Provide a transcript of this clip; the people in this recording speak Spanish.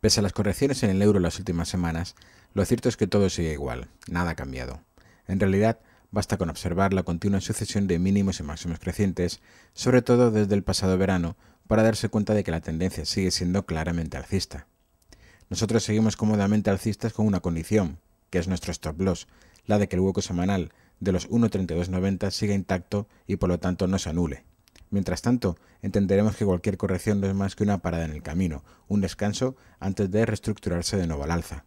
Pese a las correcciones en el euro en las últimas semanas, lo cierto es que todo sigue igual, nada ha cambiado. En realidad, basta con observar la continua sucesión de mínimos y máximos crecientes, sobre todo desde el pasado verano, para darse cuenta de que la tendencia sigue siendo claramente alcista. Nosotros seguimos cómodamente alcistas con una condición, que es nuestro stop loss, la de que el hueco semanal de los 1.3290 siga intacto y por lo tanto no se anule. Mientras tanto, entenderemos que cualquier corrección no es más que una parada en el camino, un descanso antes de reestructurarse de nuevo al alza.